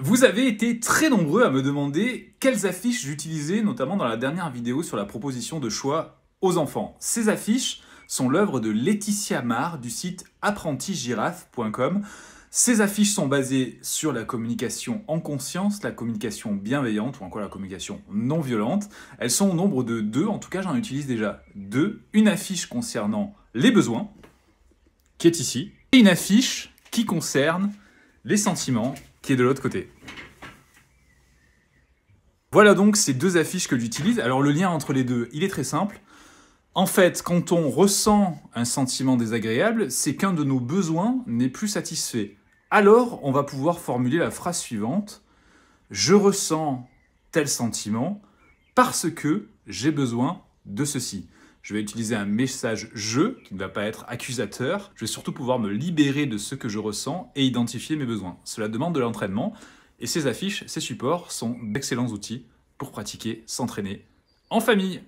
Vous avez été très nombreux à me demander quelles affiches j'utilisais, notamment dans la dernière vidéo sur la proposition de choix aux enfants. Ces affiches sont l'œuvre de Laetitia Mar du site apprentigiraffe.com. Ces affiches sont basées sur la communication en conscience, la communication bienveillante ou encore la communication non violente. Elles sont au nombre de deux, en tout cas j'en utilise déjà deux. Une affiche concernant les besoins, qui est ici, et une affiche qui concerne les sentiments qui est de l'autre côté. Voilà donc ces deux affiches que j'utilise. Alors le lien entre les deux, il est très simple. En fait, quand on ressent un sentiment désagréable, c'est qu'un de nos besoins n'est plus satisfait. Alors, on va pouvoir formuler la phrase suivante. Je ressens tel sentiment parce que j'ai besoin de ceci. Je vais utiliser un message je qui ne va pas être accusateur. Je vais surtout pouvoir me libérer de ce que je ressens et identifier mes besoins. Cela demande de l'entraînement et ces affiches, ces supports sont d'excellents outils pour pratiquer, s'entraîner en famille.